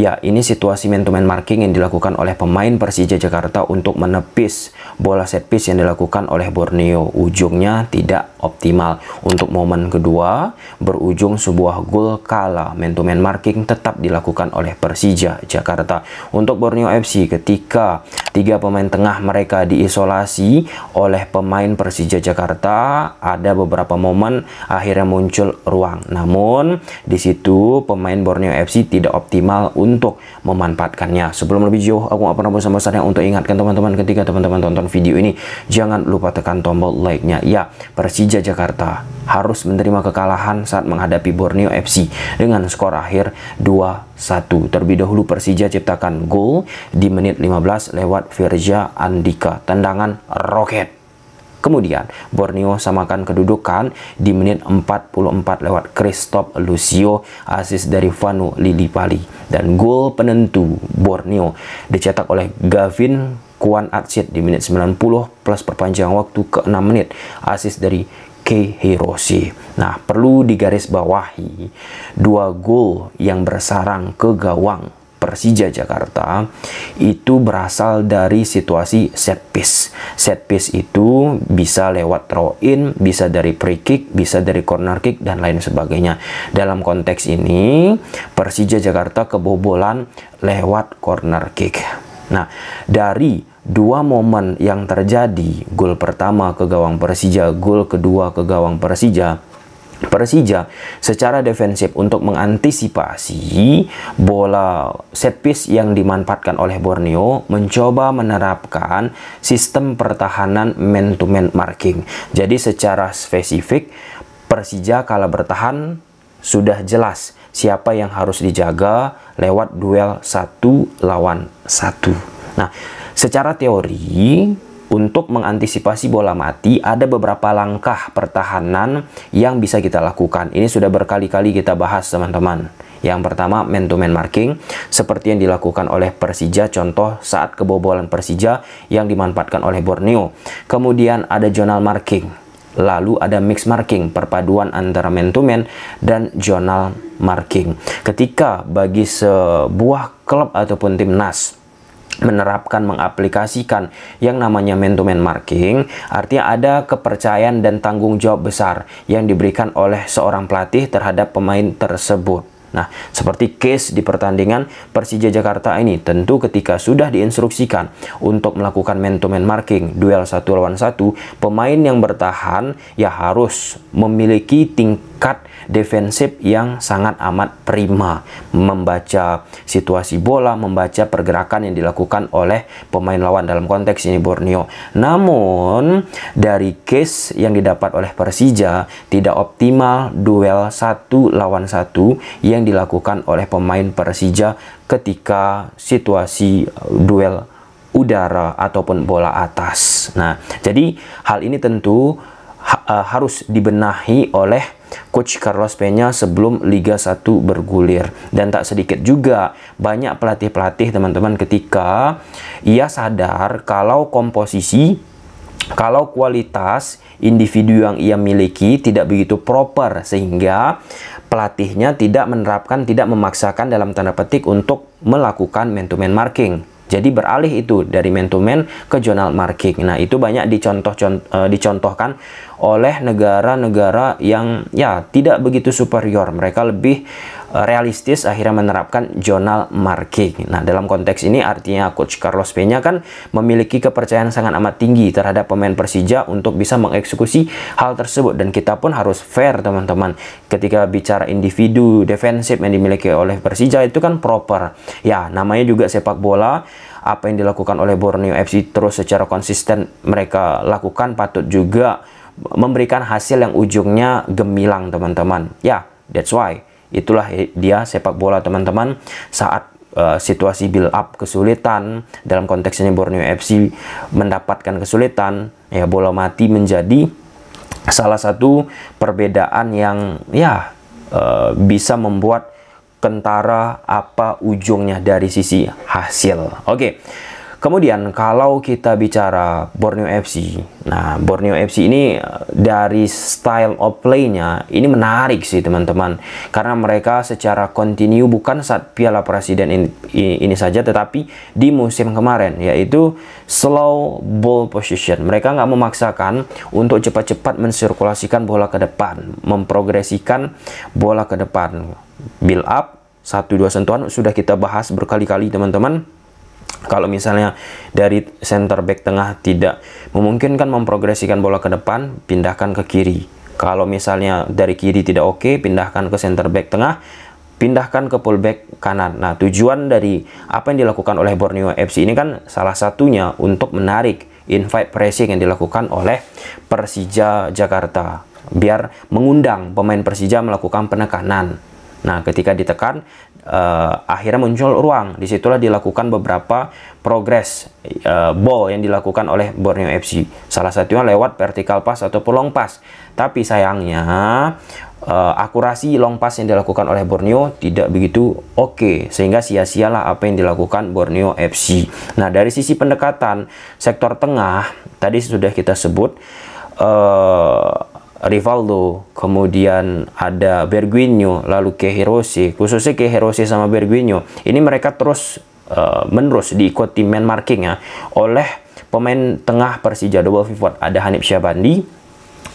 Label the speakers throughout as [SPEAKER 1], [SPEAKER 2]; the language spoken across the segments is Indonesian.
[SPEAKER 1] Ya, ini situasi man-to-man marking yang dilakukan oleh pemain Persija Jakarta untuk menepis bola set piece yang dilakukan oleh Borneo. Ujungnya tidak optimal. Untuk momen kedua, berujung sebuah gol kalah. Man-to-man marking tetap dilakukan oleh Persija Jakarta. Untuk Borneo FC, ketika tiga pemain tengah mereka diisolasi oleh pemain Persija Jakarta, ada beberapa momen akhirnya muncul ruang. Namun, di situ pemain Borneo FC tidak optimal untuk untuk memanfaatkannya. Sebelum lebih jauh, aku nggak pernah bosan-bosannya untuk ingatkan teman-teman ketika teman-teman tonton video ini, jangan lupa tekan tombol like-nya. Ya, Persija Jakarta harus menerima kekalahan saat menghadapi Borneo FC dengan skor akhir 2-1. Terlebih dahulu Persija ciptakan gol di menit 15 lewat Virja Andika, tendangan roket. Kemudian Borneo samakan kedudukan di menit 44 lewat Christoph Lucio asis dari Vanu Lili Pali dan gol penentu Borneo dicetak oleh Gavin Kuan Atsit di menit 90 plus perpanjang waktu ke 6 menit asis dari Kei Hiroshi. Nah, perlu digarisbawahi dua gol yang bersarang ke gawang Persija Jakarta itu berasal dari situasi set piece. Set piece itu bisa lewat throw in, bisa dari free kick, bisa dari corner kick dan lain sebagainya. Dalam konteks ini Persija Jakarta kebobolan lewat corner kick. Nah, dari dua momen yang terjadi, gol pertama ke gawang Persija, gol kedua ke gawang Persija, Persija secara defensif untuk mengantisipasi bola set piece yang dimanfaatkan oleh Borneo mencoba menerapkan sistem pertahanan man to man marking. Jadi secara spesifik Persija kalau bertahan sudah jelas siapa yang harus dijaga lewat duel satu lawan satu. Nah, secara teori untuk mengantisipasi bola mati, ada beberapa langkah pertahanan yang bisa kita lakukan. Ini sudah berkali-kali kita bahas, teman-teman. Yang pertama, man-to-man marking, seperti yang dilakukan oleh Persija, contoh saat kebobolan Persija yang dimanfaatkan oleh Borneo. Kemudian ada journal marking, lalu ada mix marking, perpaduan antara man-to-man dan journal marking. Ketika bagi sebuah klub ataupun timnas, menerapkan, mengaplikasikan yang namanya mentumen marking, artinya ada kepercayaan dan tanggung jawab besar yang diberikan oleh seorang pelatih terhadap pemain tersebut. Nah, seperti case di pertandingan Persija Jakarta ini, tentu ketika sudah diinstruksikan untuk melakukan man to marking, duel satu lawan satu, pemain yang bertahan ya harus memiliki tingkat ikat defensif yang sangat amat prima membaca situasi bola membaca pergerakan yang dilakukan oleh pemain lawan dalam konteks ini Borneo namun dari case yang didapat oleh Persija tidak optimal duel satu lawan satu yang dilakukan oleh pemain Persija ketika situasi eh, duel udara ataupun bola atas nah jadi hal ini tentu ha, uh, harus dibenahi oleh coach Carlos Peña sebelum Liga 1 bergulir dan tak sedikit juga banyak pelatih-pelatih teman-teman ketika ia sadar kalau komposisi kalau kualitas individu yang ia miliki tidak begitu proper sehingga pelatihnya tidak menerapkan tidak memaksakan dalam tanda petik untuk melakukan man to man marking jadi beralih itu dari man to man ke jurnal marking. Nah, itu banyak dicontoh uh, dicontohkan oleh negara-negara yang ya tidak begitu superior. Mereka lebih Eh, realistis akhirnya menerapkan jurnal marking. Nah, dalam konteks ini artinya coach Carlos Peña kan memiliki kepercayaan sangat amat tinggi terhadap pemain Persija untuk bisa mengeksekusi hal tersebut dan kita pun harus fair teman-teman. Ketika bicara individu defensif yang dimiliki oleh Persija itu kan proper. Ya, namanya juga sepak bola apa yang dilakukan oleh Borneo FC terus secara konsisten mereka lakukan patut juga memberikan hasil yang ujungnya gemilang teman-teman. Ya, that's why Itulah dia sepak bola teman-teman saat Uh, situasi build up kesulitan dalam konteks ini Borneo FC mendapatkan kesulitan ya bola mati menjadi salah satu perbedaan yang ya uh, bisa membuat kentara apa ujungnya dari sisi hasil. Oke. Okay. Kemudian kalau kita bicara Borneo FC, nah Borneo FC ini eh, dari style of play-nya ini menarik sih teman-teman karena mereka secara kontinu bukan saat Piala Presiden ini, ini saja tetapi di musim kemarin yaitu slow ball position. Mereka nggak memaksakan untuk cepat-cepat mensirkulasikan bola ke depan, memprogresikan bola ke depan. Build up, satu dua sentuhan sudah kita bahas berkali-kali teman-teman kalau misalnya dari center back tengah tidak memungkinkan memprogresikan bola ke depan, pindahkan ke kiri. Kalau misalnya dari kiri tidak oke, okay, pindahkan ke center back tengah, pindahkan ke pullback kanan. Nah, tujuan dari apa yang dilakukan oleh Borneo FC ini kan salah satunya untuk menarik invite pressing yang dilakukan oleh Persija Jakarta biar mengundang pemain Persija melakukan penekanan Nah, ketika ditekan, uh, akhirnya muncul ruang. Disitulah dilakukan beberapa progres uh, ball yang dilakukan oleh Borneo FC. Salah satunya lewat vertical pass atau long pass. Tapi sayangnya, uh, akurasi long pass yang dilakukan oleh Borneo tidak begitu oke. Okay, sehingga sia-sialah apa yang dilakukan Borneo FC. Nah, dari sisi pendekatan, sektor tengah, tadi sudah kita sebut, uh, Rivaldo, kemudian ada Berguinho, lalu Hiroshi, khususnya Hiroshi sama Berguinho. Ini mereka terus uh, menerus diikuti man marking ya oleh pemain tengah Persija double pivot ada Hanif Syabandi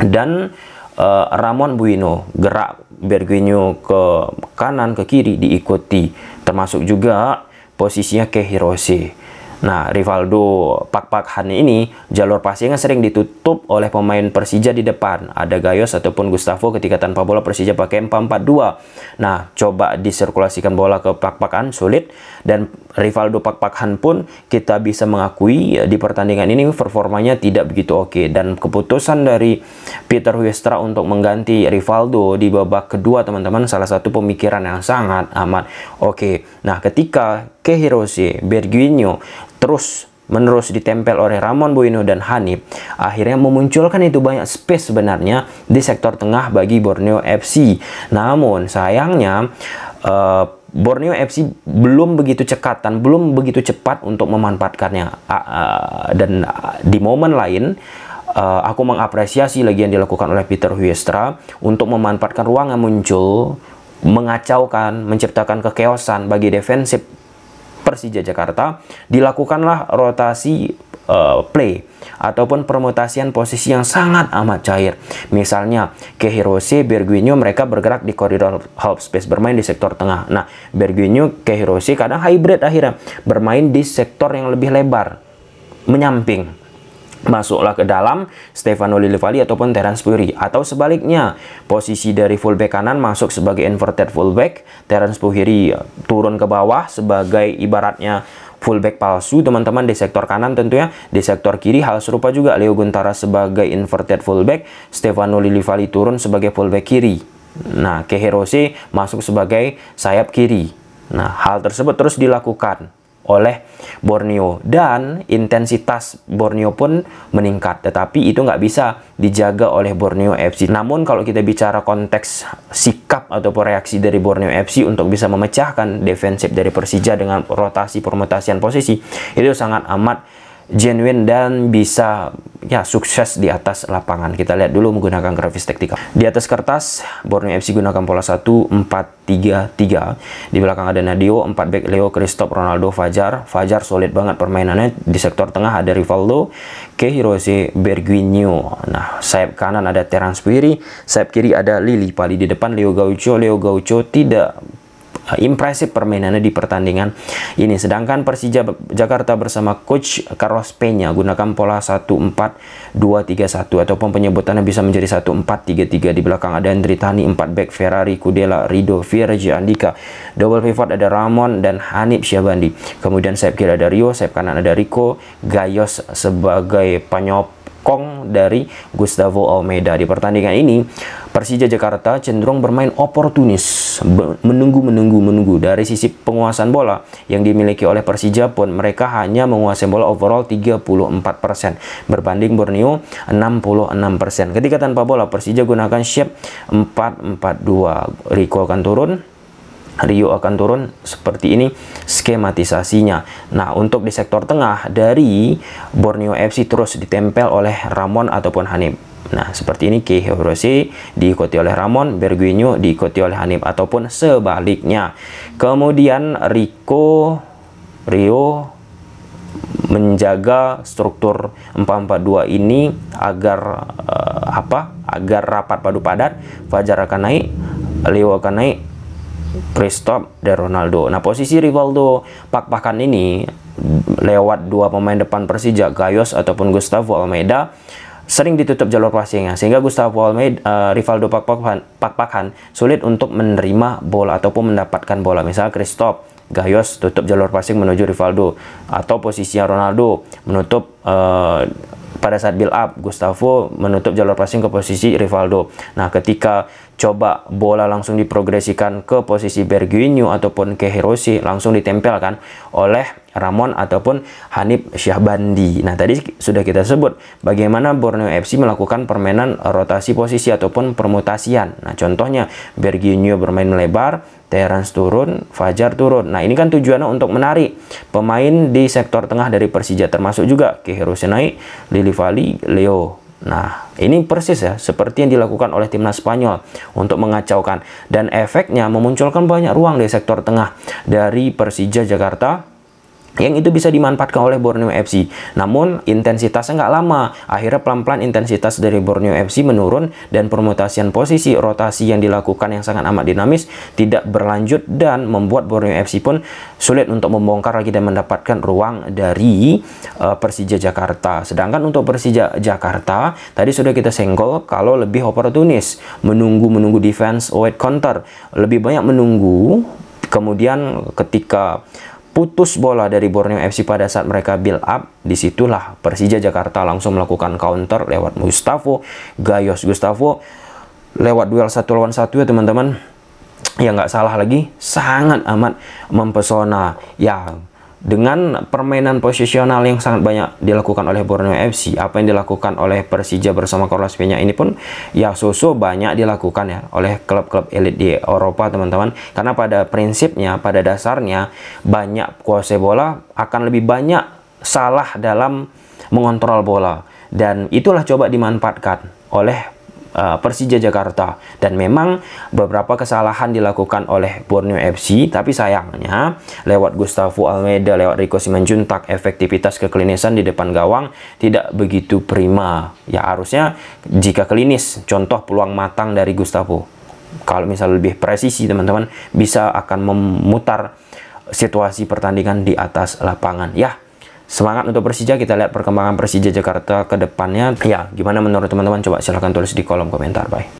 [SPEAKER 1] dan uh, Ramon Buino. Gerak Berguinho ke kanan ke kiri diikuti termasuk juga posisinya Hiroshi. Nah, Rivaldo pak pak Han ini jalur passingnya sering ditutup oleh pemain Persija di depan. Ada Gayos ataupun Gustavo ketika tanpa bola Persija pakai 4-4-2. Nah, coba disirkulasikan bola ke pak pak Han, sulit dan Rivaldo pak pak Han pun kita bisa mengakui eh, di pertandingan ini performanya tidak begitu oke dan keputusan dari Peter Huestra untuk mengganti Rivaldo di babak kedua teman-teman salah satu pemikiran yang sangat amat oke. Nah, ketika ke Hirose, Berguinho, terus menerus ditempel oleh Ramon Buino dan Hanif, akhirnya memunculkan itu banyak space sebenarnya di sektor tengah bagi Borneo FC. Namun sayangnya uh, Borneo FC belum begitu cekatan, belum begitu cepat untuk memanfaatkannya. Uh, uh, dan uh, di momen lain Uh, aku mengapresiasi lagi yang dilakukan oleh Peter Huestra untuk memanfaatkan ruang yang muncul, mengacaukan, menciptakan kekeosan bagi defensif Persija Jakarta, dilakukanlah rotasi eh, play ataupun permutasian posisi yang sangat amat cair. Misalnya, ke Hirose, Berguinho mereka bergerak di koridor half space bermain di sektor tengah. Nah, Berguinho, Kehirose kadang hybrid akhirnya bermain di sektor yang lebih lebar, menyamping masuklah ke dalam Stefano Lillivali ataupun Terence Puri atau sebaliknya posisi dari fullback kanan masuk sebagai inverted fullback Terence Puri eh, turun ke bawah sebagai ibaratnya fullback palsu teman-teman di sektor kanan tentunya di sektor kiri hal serupa juga Leo Guntara sebagai inverted fullback Stefano Lillivali turun sebagai fullback kiri nah Keherose masuk sebagai sayap kiri nah hal tersebut terus dilakukan oleh Borneo dan intensitas Borneo pun meningkat tetapi itu nggak bisa dijaga oleh Borneo FC namun kalau kita bicara konteks sikap ataupun reaksi dari Borneo FC untuk bisa memecahkan defensif dari Persija dengan rotasi permutasian posisi itu sangat amat genuine dan bisa ya sukses di atas lapangan. Kita lihat dulu menggunakan grafis taktikal. Di atas kertas Borneo FC gunakan pola 1 4 3 3. Di belakang ada Nadio, 4 back Leo, Christophe Ronaldo, Fajar. Fajar solid banget permainannya. Di sektor tengah ada Rivaldo, ke Hiroshi Berguinho. Nah, sayap kanan ada Terence Piri, sayap kiri ada Lili Pali di depan Leo Gaucho. Leo Gaucho tidak Eh, impresif permainannya di pertandingan ini. Sedangkan Persija Jakarta bersama coach Carlos Peña gunakan pola 1 4 2 3 1 ataupun penyebutannya bisa menjadi 1 4 3 3 di belakang ada Andri Tani 4 back Ferrari Kudela Rido Virgi, Andika double pivot ada Ramon dan Hanif Syabandi kemudian sayap kiri ada Rio sayap kanan ada Rico Gayos sebagai penyop Kong dari Gustavo Almeida di pertandingan ini Persija Jakarta cenderung bermain oportunis menunggu menunggu menunggu dari sisi penguasaan bola yang dimiliki oleh Persija pun mereka hanya menguasai bola overall 34% berbanding Borneo 66%. Ketika tanpa bola Persija gunakan shape 4-4-2. Rico akan turun Rio akan turun seperti ini skematisasinya. Nah, untuk di sektor tengah dari Borneo FC terus ditempel oleh Ramon ataupun Hanif. Nah, seperti ini Kehi diikuti oleh Ramon, Berguinho diikuti oleh Hanif ataupun sebaliknya. Kemudian Riko Rio menjaga struktur 442 ini agar uh, apa? Agar rapat padu padat, Fajar akan naik, Leo akan naik, Kristop dan Ronaldo. Nah, posisi Rivaldo pak-pakan ini lewat dua pemain depan Persija, Gayos ataupun Gustavo Almeida sering ditutup jalur passingnya sehingga Gustavo Almeida, uh, eh, Rivaldo Pakpakan sulit untuk menerima bola ataupun mendapatkan bola. Misal Kristop Gayos tutup jalur passing menuju Rivaldo atau posisinya Ronaldo menutup uh, pada saat build up Gustavo menutup jalur passing ke posisi Rivaldo. Nah, ketika coba bola langsung diprogresikan ke posisi Berguinho ataupun ke Hiroshi langsung ditempelkan oleh Ramon ataupun Hanif Syahbandi. Nah, tadi sudah kita sebut bagaimana Borneo FC melakukan permainan rotasi posisi ataupun permutasian. Nah, contohnya Berginio bermain melebar, Terence turun, Fajar turun. Nah, ini kan tujuannya untuk menarik pemain di sektor tengah dari Persija termasuk juga Kehero Senai, Lili Vali, Leo. Nah, ini persis ya, seperti yang dilakukan oleh timnas Spanyol untuk mengacaukan. Dan efeknya memunculkan banyak ruang di sektor tengah dari Persija Jakarta yang itu bisa dimanfaatkan oleh Borneo FC. Namun intensitasnya nggak lama. Akhirnya pelan-pelan intensitas dari Borneo FC menurun dan permutasian posisi rotasi yang dilakukan yang sangat amat dinamis tidak berlanjut dan membuat Borneo FC pun sulit untuk membongkar lagi dan mendapatkan ruang dari uh, Persija Jakarta. Sedangkan untuk Persija Jakarta tadi sudah kita senggol kalau lebih oportunis menunggu menunggu defense wide counter lebih banyak menunggu kemudian ketika putus bola dari Borneo FC pada saat mereka build up. Disitulah Persija Jakarta langsung melakukan counter lewat Gustavo, Gayos Gustavo, lewat duel satu lawan satu ya teman-teman. Ya nggak salah lagi, sangat amat mempesona. Ya dengan permainan posisional yang sangat banyak dilakukan oleh Borneo FC, apa yang dilakukan oleh Persija bersama Carlos Peña ini pun ya susu banyak dilakukan ya oleh klub-klub elit di Eropa teman-teman. Karena pada prinsipnya, pada dasarnya banyak kuasa bola akan lebih banyak salah dalam mengontrol bola dan itulah coba dimanfaatkan oleh Eh, Persija Jakarta dan memang beberapa kesalahan dilakukan oleh Borneo FC tapi sayangnya lewat Gustavo Almeida lewat Rico Simanjuntak efektivitas keklinisan di depan gawang tidak begitu prima ya harusnya jika klinis contoh peluang matang dari Gustavo kalau misalnya lebih presisi teman-teman bisa akan memutar situasi pertandingan di atas lapangan ya semangat untuk Persija kita lihat perkembangan Persija Jakarta ke depannya ya gimana menurut teman-teman coba silahkan tulis di kolom komentar bye